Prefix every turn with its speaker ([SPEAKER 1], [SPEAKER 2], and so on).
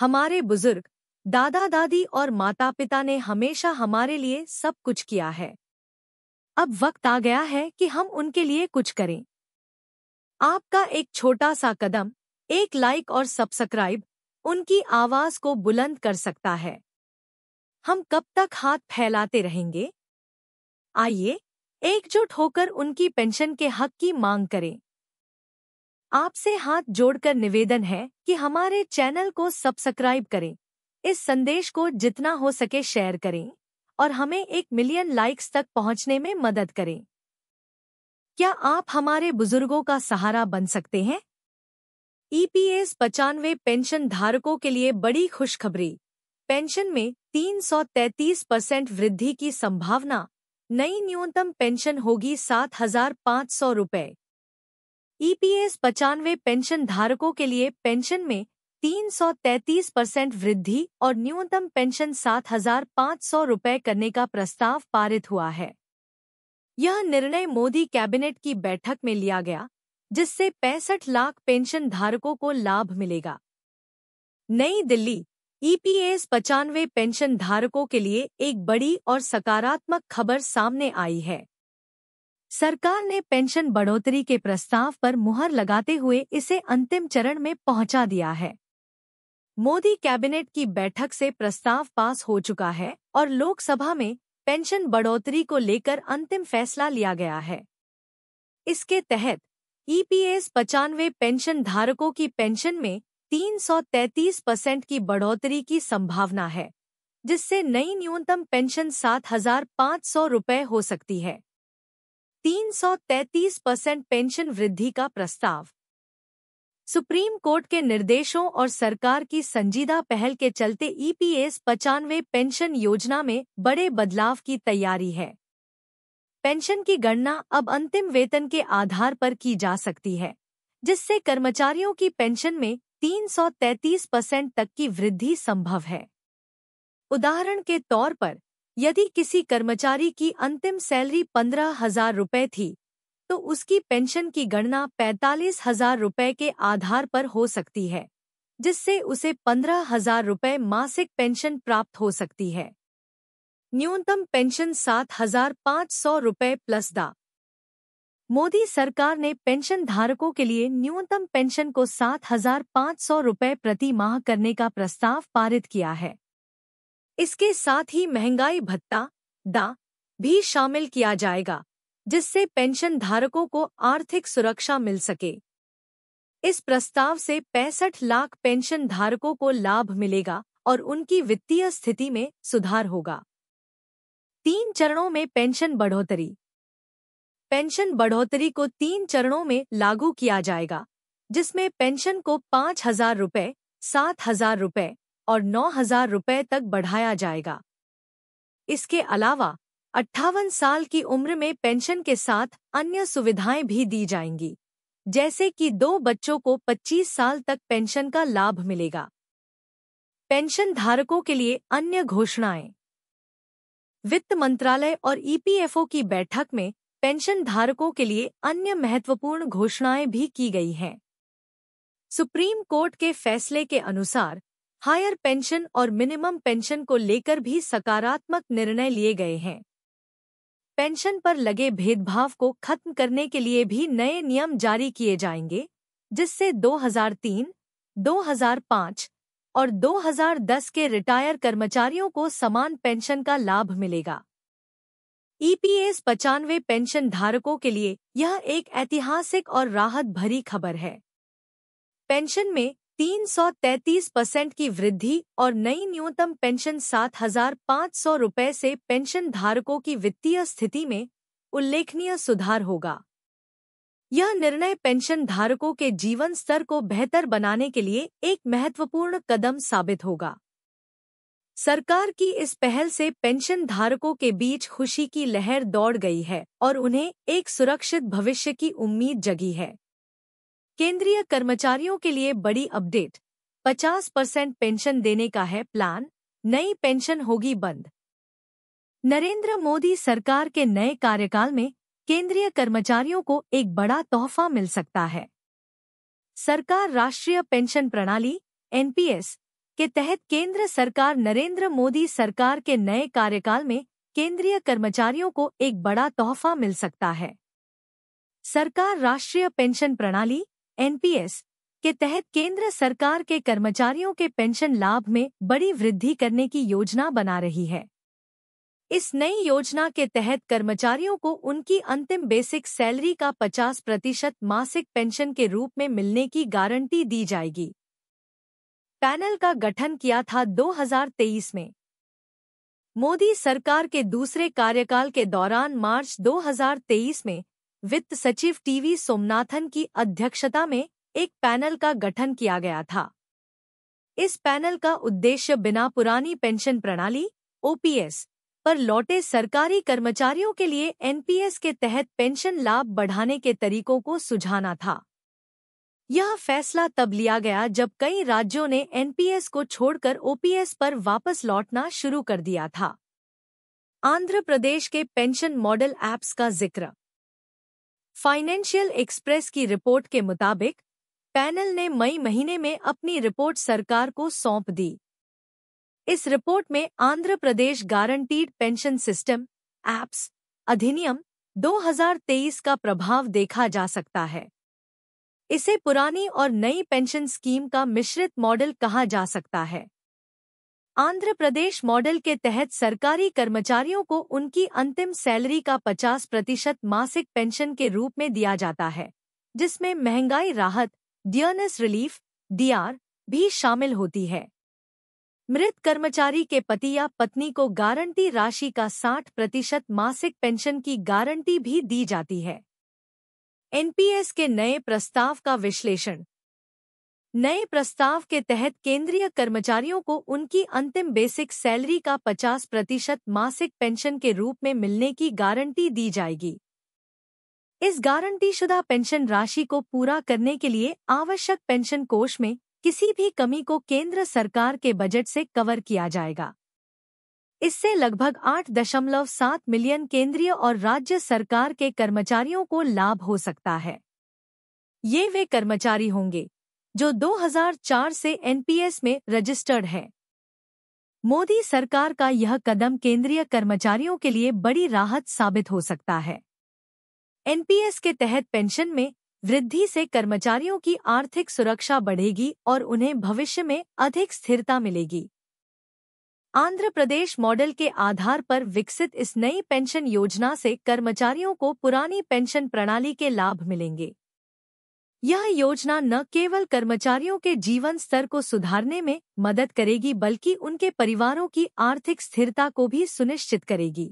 [SPEAKER 1] हमारे बुजुर्ग दादा दादी और माता पिता ने हमेशा हमारे लिए सब कुछ किया है अब वक्त आ गया है कि हम उनके लिए कुछ करें आपका एक छोटा सा कदम एक लाइक और सब्सक्राइब उनकी आवाज को बुलंद कर सकता है हम कब तक हाथ फैलाते रहेंगे आइए एकजुट होकर उनकी पेंशन के हक की मांग करें आपसे हाथ जोड़कर निवेदन है कि हमारे चैनल को सब्सक्राइब करें इस संदेश को जितना हो सके शेयर करें और हमें एक मिलियन लाइक्स तक पहुंचने में मदद करें क्या आप हमारे बुजुर्गों का सहारा बन सकते हैं ईपीएस पचानवे पेंशन धारकों के लिए बड़ी खुशखबरी पेंशन में 333 परसेंट वृद्धि की संभावना नई न्यूनतम पेंशन होगी सात हजार पाँच सौ रुपये ईपीएस पचानवे पेंशन धारकों के लिए पेंशन में 333 परसेंट वृद्धि और न्यूनतम पेंशन सौ रुपए करने का प्रस्ताव पारित हुआ है यह निर्णय मोदी कैबिनेट की बैठक में लिया गया जिससे पैंसठ लाख पेंशन धारकों को लाभ मिलेगा नई दिल्ली ईपीएस पचानवे पेंशन धारकों के लिए एक बड़ी और सकारात्मक खबर सामने आई है सरकार ने पेंशन बढ़ोतरी के प्रस्ताव पर मुहर लगाते हुए इसे अंतिम चरण में पहुंचा दिया है मोदी कैबिनेट की बैठक से प्रस्ताव पास हो चुका है और लोकसभा में पेंशन बढ़ोतरी को लेकर अंतिम फैसला लिया गया है इसके तहत ईपीएस पचानवे पेंशन धारकों की पेंशन में 333 परसेंट की बढ़ोतरी की संभावना है जिससे नई न्यूनतम पेंशन सात हजार पाँच सौ रुपये हो सकती है 333 परसेंट पेंशन वृद्धि का प्रस्ताव सुप्रीम कोर्ट के निर्देशों और सरकार की संजीदा पहल के चलते ईपीएस पचानवे पेंशन योजना में बड़े बदलाव की तैयारी है पेंशन की गणना अब अंतिम वेतन के आधार पर की जा सकती है जिससे कर्मचारियों की पेंशन में 333 परसेंट तक की वृद्धि संभव है उदाहरण के तौर पर यदि किसी कर्मचारी की अंतिम सैलरी पंद्रह हजार रुपये थी तो उसकी पेंशन की गणना पैंतालीस हजार रुपये के आधार पर हो सकती है जिससे उसे पंद्रह हजार रुपये मासिक पेंशन प्राप्त हो सकती है न्यूनतम पेंशन सात हजार पाँच सौ रुपये प्लस दा मोदी सरकार ने पेंशन धारकों के लिए न्यूनतम पेंशन को सात हजार पाँच सौ रुपये प्रति माह करने का प्रस्ताव पारित किया है इसके साथ ही महंगाई भत्ता दा भी शामिल किया जाएगा जिससे पेंशन धारकों को आर्थिक सुरक्षा मिल सके इस प्रस्ताव से पैंसठ लाख पेंशन धारकों को लाभ मिलेगा और उनकी वित्तीय स्थिति में सुधार होगा तीन चरणों में पेंशन बढ़ोतरी पेंशन बढ़ोतरी को तीन चरणों में लागू किया जाएगा जिसमें पेंशन को पांच हजार रुपये सात हजार रुपये और नौ हजार रुपये तक बढ़ाया जाएगा इसके अलावा अट्ठावन साल की उम्र में पेंशन के साथ अन्य सुविधाएं भी दी जाएंगी जैसे कि दो बच्चों को 25 साल तक पेंशन का लाभ मिलेगा पेंशन धारकों के लिए अन्य घोषणाएं वित्त मंत्रालय और ईपीएफओ की बैठक में पेंशन धारकों के लिए अन्य महत्वपूर्ण घोषणाएं भी की गई हैं सुप्रीम कोर्ट के फैसले के अनुसार हायर पेंशन और मिनिमम पेंशन को लेकर भी सकारात्मक निर्णय लिए गए हैं पेंशन पर लगे भेदभाव को खत्म करने के लिए भी नए नियम जारी किए जाएंगे जिससे 2003, 2005 और 2010 के रिटायर कर्मचारियों को समान पेंशन का लाभ मिलेगा ईपीएस पचानवे पेंशन धारकों के लिए यह एक ऐतिहासिक और राहत भरी खबर है पेंशन में 333 परसेंट की वृद्धि और नई न्यूनतम पेंशन सौ रुपये से पेंशन धारकों की वित्तीय स्थिति में उल्लेखनीय सुधार होगा यह निर्णय पेंशन धारकों के जीवन स्तर को बेहतर बनाने के लिए एक महत्वपूर्ण कदम साबित होगा सरकार की इस पहल से पेंशन धारकों के बीच खुशी की लहर दौड़ गई है और उन्हें एक सुरक्षित भविष्य की उम्मीद जगी है केंद्रीय कर्मचारियों के लिए बड़ी अपडेट 50 परसेंट पेंशन देने का है प्लान नई पेंशन होगी बंद नरेंद्र मोदी सरकार के नए कार्यकाल में केंद्रीय कर्मचारियों को एक बड़ा तोहफा मिल सकता है सरकार राष्ट्रीय पेंशन प्रणाली एनपीएस के तहत केंद्र सरकार नरेंद्र मोदी सरकार के नए कार्यकाल में केंद्रीय कर्मचारियों को एक बड़ा तोहफा मिल सकता है सरकार राष्ट्रीय पेंशन प्रणाली एनपीएस के तहत केंद्र सरकार के कर्मचारियों के पेंशन लाभ में बड़ी वृद्धि करने की योजना बना रही है इस नई योजना के तहत कर्मचारियों को उनकी अंतिम बेसिक सैलरी का 50 प्रतिशत मासिक पेंशन के रूप में मिलने की गारंटी दी जाएगी पैनल का गठन किया था 2023 में मोदी सरकार के दूसरे कार्यकाल के दौरान मार्च 2023 में वित्त सचिव टीवी सोमनाथन की अध्यक्षता में एक पैनल का गठन किया गया था इस पैनल का उद्देश्य बिना पुरानी पेंशन प्रणाली ओपीएस पर लौटे सरकारी कर्मचारियों के लिए एनपीएस के तहत पेंशन लाभ बढ़ाने के तरीकों को सुझाना था यह फैसला तब लिया गया जब कई राज्यों ने एनपीएस को छोड़कर ओपीएस पर वापस लौटना शुरू कर दिया था आंध्र प्रदेश के पेंशन मॉडल ऐप्स का जिक्र फाइनेंशियल एक्सप्रेस की रिपोर्ट के मुताबिक पैनल ने मई महीने में अपनी रिपोर्ट सरकार को सौंप दी इस रिपोर्ट में Andhra Pradesh guaranteed pension system एप्स अधिनियम 2023 का प्रभाव देखा जा सकता है इसे पुरानी और नई पेंशन स्कीम का मिश्रित मॉडल कहा जा सकता है आंध्र प्रदेश मॉडल के तहत सरकारी कर्मचारियों को उनकी अंतिम सैलरी का 50 प्रतिशत मासिक पेंशन के रूप में दिया जाता है जिसमें महंगाई राहत डियरनेस रिलीफ डीआर भी शामिल होती है मृत कर्मचारी के पति या पत्नी को गारंटी राशि का 60 प्रतिशत मासिक पेंशन की गारंटी भी दी जाती है एनपीएस के नए प्रस्ताव का विश्लेषण नए प्रस्ताव के तहत केंद्रीय कर्मचारियों को उनकी अंतिम बेसिक सैलरी का 50 प्रतिशत मासिक पेंशन के रूप में मिलने की गारंटी दी जाएगी इस गारंटीशुदा पेंशन राशि को पूरा करने के लिए आवश्यक पेंशन कोष में किसी भी कमी को केंद्र सरकार के बजट से कवर किया जाएगा इससे लगभग 8.7 मिलियन केंद्रीय और राज्य सरकार के कर्मचारियों को लाभ हो सकता है ये वे कर्मचारी होंगे जो 2004 से एनपीएस में रजिस्टर्ड है मोदी सरकार का यह कदम केंद्रीय कर्मचारियों के लिए बड़ी राहत साबित हो सकता है एनपीएस के तहत पेंशन में वृद्धि से कर्मचारियों की आर्थिक सुरक्षा बढ़ेगी और उन्हें भविष्य में अधिक स्थिरता मिलेगी आंध्र प्रदेश मॉडल के आधार पर विकसित इस नई पेंशन योजना से कर्मचारियों को पुरानी पेंशन प्रणाली के लाभ मिलेंगे यह योजना न केवल कर्मचारियों के जीवन स्तर को सुधारने में मदद करेगी बल्कि उनके परिवारों की आर्थिक स्थिरता को भी सुनिश्चित करेगी